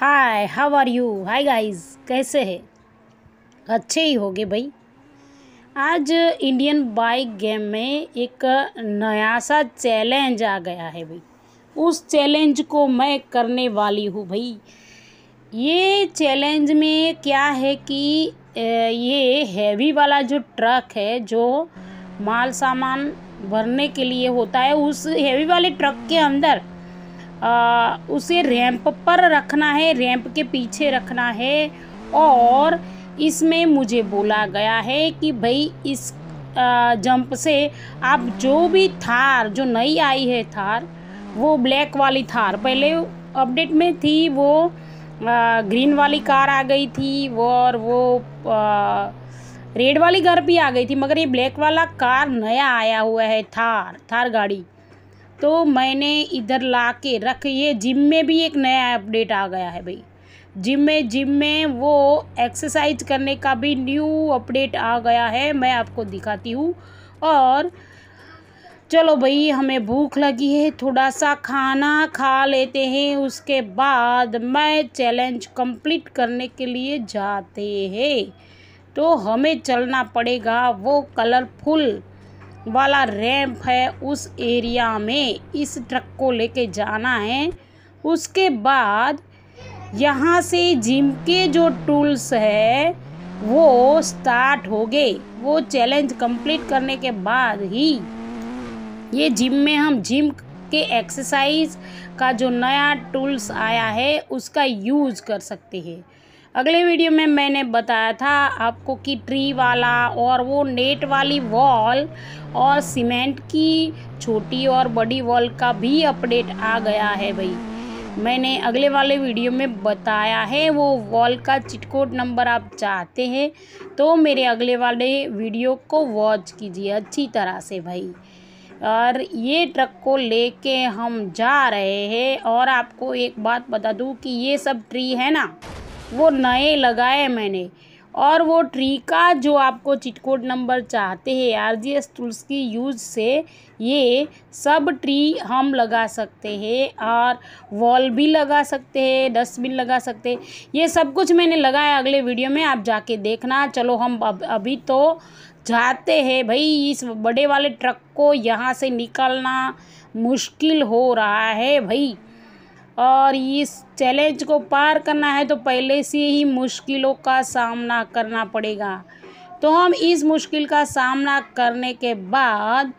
hi how are you hi guys कैसे है अच्छे ही होगे भाई आज इंडियन बाइक गेम में एक नया सा चैलेंज आ गया है भाई उस चैलेंज को मैं करने वाली हूँ भाई ये चैलेंज में क्या है कि ये हैवी वाला जो ट्रक है जो माल सामान भरने के लिए होता है उस हैवी वाले ट्रक के अंदर आ, उसे रैंप पर रखना है रैंप के पीछे रखना है और इसमें मुझे बोला गया है कि भाई इस जंप से आप जो भी थार जो नई आई है थार वो ब्लैक वाली थार पहले अपडेट में थी वो ग्रीन वाली कार आ गई थी वो और वो रेड वाली घर भी आ गई थी मगर ये ब्लैक वाला कार नया आया हुआ है थार थार गाड़ी तो मैंने इधर ला के रख ये जिम में भी एक नया अपडेट आ गया है भाई जिम में जिम में वो एक्सरसाइज करने का भी न्यू अपडेट आ गया है मैं आपको दिखाती हूँ और चलो भाई हमें भूख लगी है थोड़ा सा खाना खा लेते हैं उसके बाद मैं चैलेंज कंप्लीट करने के लिए जाते हैं तो हमें चलना पड़ेगा वो कलरफुल वाला रैंप है उस एरिया में इस ट्रक को लेके जाना है उसके बाद यहाँ से जिम के जो टूल्स है वो स्टार्ट हो गए वो चैलेंज कंप्लीट करने के बाद ही ये जिम में हम जिम के एक्सरसाइज का जो नया टूल्स आया है उसका यूज़ कर सकते हैं अगले वीडियो में मैंने बताया था आपको कि ट्री वाला और वो नेट वाली वॉल और सीमेंट की छोटी और बड़ी वॉल का भी अपडेट आ गया है भाई मैंने अगले वाले वीडियो में बताया है वो वॉल का चिटकोड नंबर आप चाहते हैं तो मेरे अगले वाले वीडियो को वॉच कीजिए अच्छी तरह से भाई और ये ट्रक को लेके हम जा रहे हैं और आपको एक बात बता दूं कि ये सब ट्री है ना वो नए लगाए मैंने और वो ट्री का जो आपको चिटकोड नंबर चाहते हैं आर जी एस टूल्स की यूज से ये सब ट्री हम लगा सकते हैं और वॉल भी लगा सकते हैं डस्टबिन लगा सकते हैं ये सब कुछ मैंने लगाया अगले वीडियो में आप जाके देखना चलो हम अब अभी तो जाते हैं भाई इस बड़े वाले ट्रक को यहाँ से निकालना मुश्किल हो रहा है भाई और इस चैलेंज को पार करना है तो पहले से ही मुश्किलों का सामना करना पड़ेगा तो हम इस मुश्किल का सामना करने के बाद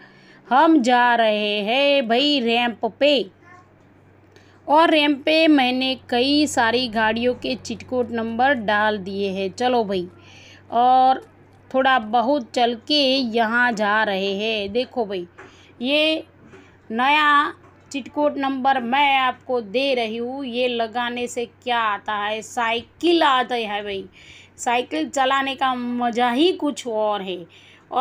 हम जा रहे हैं भाई रैंप पे और रैंप पे मैंने कई सारी गाड़ियों के चिटकोट नंबर डाल दिए हैं चलो भाई और थोड़ा बहुत चल के यहाँ जा रहे हैं देखो भाई ये नया चिटकोट नंबर मैं आपको दे रही हूँ ये लगाने से क्या आता है साइकिल आता है भाई साइकिल चलाने का मज़ा ही कुछ और है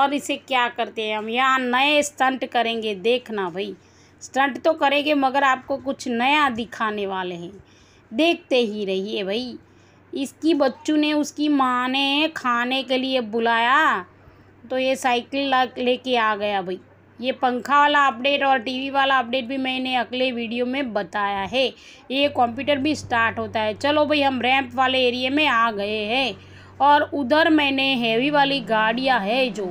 और इसे क्या करते हैं हम यहाँ नए स्टंट करेंगे देखना भाई स्टंट तो करेंगे मगर आपको कुछ नया दिखाने वाले हैं देखते ही रहिए भाई इसकी बच्चू ने उसकी माँ ने खाने के लिए बुलाया तो ये साइकिल लेके आ गया भाई ये पंखा वाला अपडेट और टीवी वाला अपडेट भी मैंने अगले वीडियो में बताया है ये कंप्यूटर भी स्टार्ट होता है चलो भाई हम रैंप वाले एरिए में आ गए हैं और उधर मैंने हैवी वाली गाड़ियाँ है जो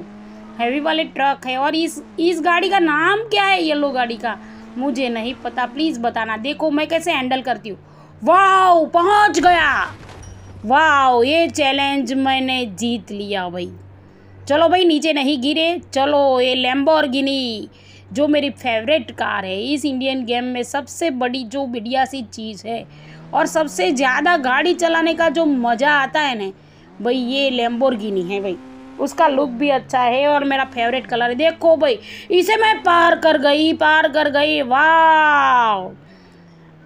हैवी वाले ट्रक है और इस इस गाड़ी का नाम क्या है येलो गाड़ी का मुझे नहीं पता प्लीज़ बताना देखो मैं कैसे हैंडल करती हूँ वाह पहुँच गया वाह ये चैलेंज मैंने जीत लिया भाई चलो भाई नीचे नहीं गिरे चलो ये लैम्बोर्गिनी जो मेरी फेवरेट कार है इस इंडियन गेम में सबसे बड़ी जो बढ़िया सी चीज़ है और सबसे ज़्यादा गाड़ी चलाने का जो मज़ा आता है ना भाई ये लैम्बोर्गिनी है भाई उसका लुक भी अच्छा है और मेरा फेवरेट कलर है देखो भाई इसे मैं पार कर गई पार कर गई वाह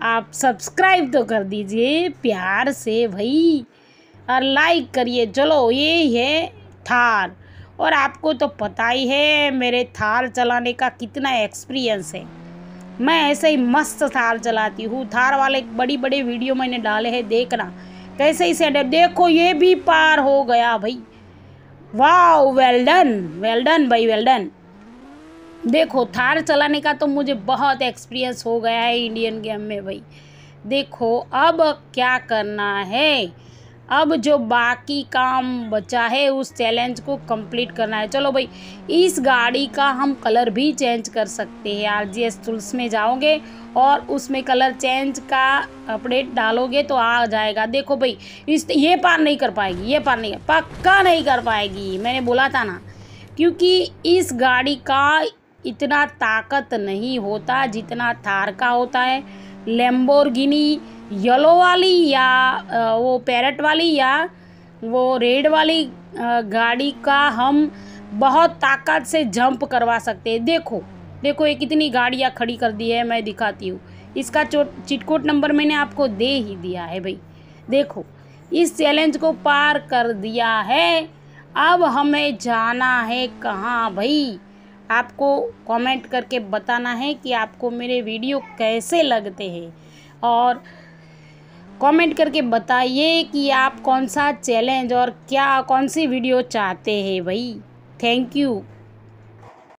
आप सब्सक्राइब तो कर दीजिए प्यार से भाई और लाइक करिए चलो ये है थार और आपको तो पता ही है मेरे थार चलाने का कितना एक्सपीरियंस है मैं ऐसे ही मस्त थार चलाती हूँ थार वाले बड़ी बड़े वीडियो मैंने डाले हैं देखना कैसे ही सेटअप देखो ये भी पार हो गया भाई वाह वेल डन वेल डन भाई वेल डन देखो थार चलाने का तो मुझे बहुत एक्सपीरियंस हो गया है इंडियन गेम में भाई देखो अब क्या करना है अब जो बाकी काम बचा है उस चैलेंज को कंप्लीट करना है चलो भाई इस गाड़ी का हम कलर भी चेंज कर सकते हैं आर जी एस टूल्स में जाओगे और उसमें कलर चेंज का अपडेट डालोगे तो आ जाएगा देखो भाई इस ये पार नहीं कर पाएगी ये पार नहीं पक्का नहीं कर पाएगी मैंने बोला था ना क्योंकि इस गाड़ी का इतना ताकत नहीं होता जितना थार का होता है लेम्बोरगिनी येलो वाली या वो पैरट वाली या वो रेड वाली गाड़ी का हम बहुत ताकत से जंप करवा सकते हैं देखो देखो ये कितनी गाड़ियाँ खड़ी कर दी है मैं दिखाती हूँ इसका चिटकोट नंबर मैंने आपको दे ही दिया है भाई देखो इस चैलेंज को पार कर दिया है अब हमें जाना है कहाँ भाई आपको कमेंट करके बताना है कि आपको मेरे वीडियो कैसे लगते हैं और कमेंट करके बताइए कि आप कौन सा चैलेंज और क्या कौन सी वीडियो चाहते हैं भाई थैंक यू